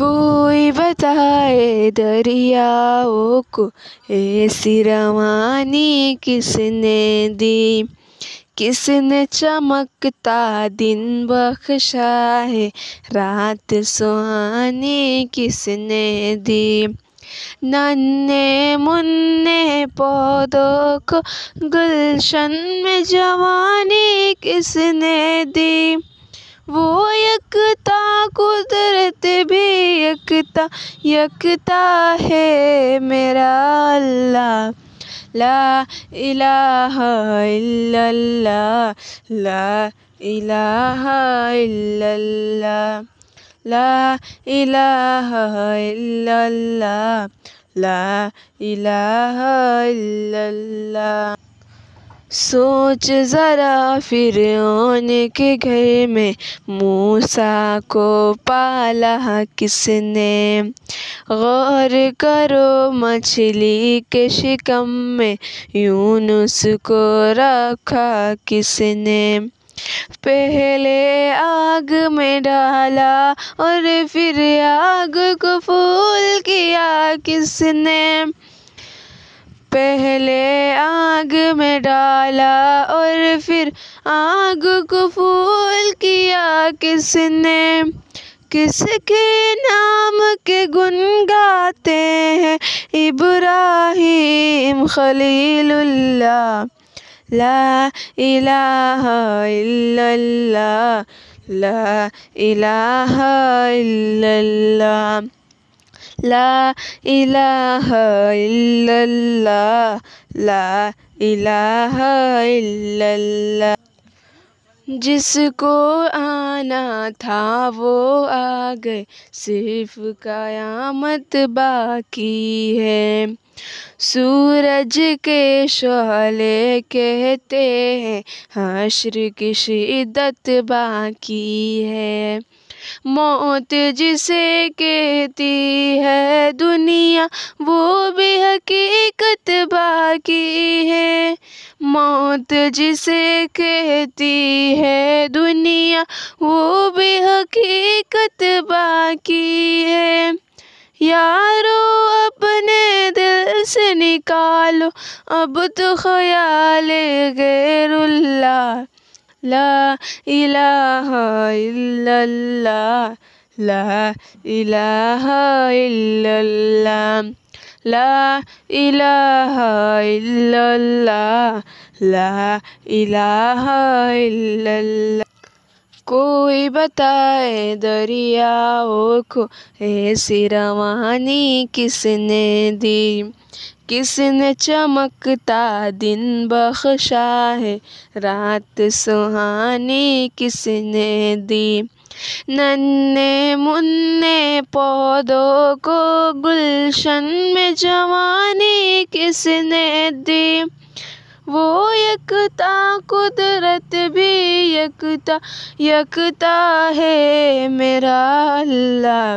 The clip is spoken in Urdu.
کوئی بتائے دریاؤں کو ایسی روانی کس نے دی کس نے چمکتا دن بخشا ہے رات سہانی کس نے دی ننے منے پودوں کو گلشن میں جوانی کس نے دی وہ یکتا بھی یکتا یکتا ہے میرا اللہ لا الہ الا اللہ لا الہ الا اللہ لا الہ الا اللہ لا الہ الا اللہ سوچ ذرا فرعون کے گھر میں موسیٰ کو پالا کس نے غور کرو مچھلی کے شکم میں یونس کو رکھا کس نے پہلے آگ میں ڈالا اور پھر آگ کو پھول کیا کس نے پہلے آگ میں ڈالا اور پھر آگ کو پھول کیا کس نے کس کے نام کے گنگاتے ہیں ابراہیم خلیل اللہ لا الہ الا اللہ لا الہ الا اللہ الا اللہ لا اللہ جس کو آنا تھا وہ آ گئے صرف قیامت باقی ہے سورج کے شعلے کہتے ہیں حشر کی شدت باقی ہے موت جسے کہتی ہے دنیا وہ بھی حقیقت باقی ہے موت جسے کہتی ہے دنیا وہ بھی حقیقت باقی ہے یارو اپنے دل سے نکالو اب تو خیال غیر اللہ لا الہ الا اللہ لا الہ الا اللہ لا الہ الہ الا الا اللہ لا اللہ کوئی بتائے دریاؤ ہے روانی کس نے دی کس نے چمکتا دن بخشا ہے رات سہانی کس نے دی ننے منے پودوں کو گلشن میں جوانی کس نے دی وہ یکتا قدرت بھی یکتا یکتا ہے میرا اللہ